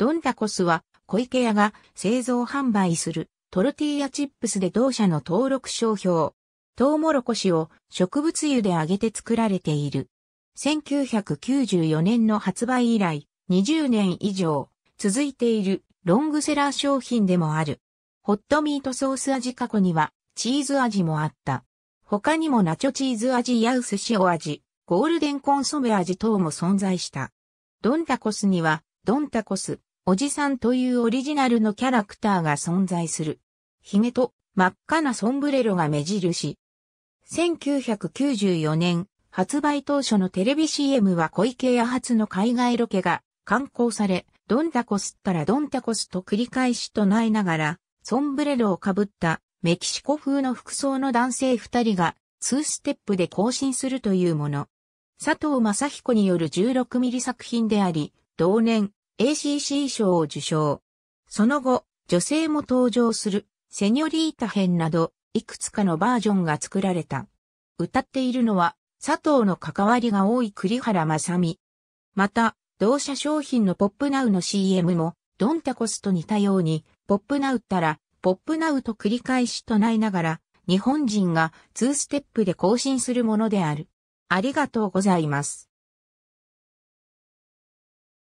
ドンタコスは、小池屋が製造販売するトルティーヤチップスで同社の登録商標。トウモロコシを植物油で揚げて作られている。1994年の発売以来、20年以上続いているロングセラー商品でもある。ホットミートソース味過去にはチーズ味もあった。他にもナチョチーズ味や薄塩味、ゴールデンコンソメ味等も存在した。ドンタコスには、ドンタコス、おじさんというオリジナルのキャラクターが存在する。髭と真っ赤なソンブレロが目印。1994年、発売当初のテレビ CM は小池屋発の海外ロケが刊行され、ドンタコスったらドンタコスと繰り返し唱えながら、ソンブレロをかぶったメキシコ風の服装の男性二人が2ステップで更新するというもの。佐藤正彦による16ミリ作品であり、同年 ACC 賞を受賞。その後、女性も登場する、セニョリータ編など、いくつかのバージョンが作られた。歌っているのは、佐藤の関わりが多い栗原正美。また、同社商品のポップナウの CM も、ドンタコスと似たように、ポップナウったら、ポップナウと繰り返し唱えながら、日本人が2ステップで更新するものである。ありがとうございます。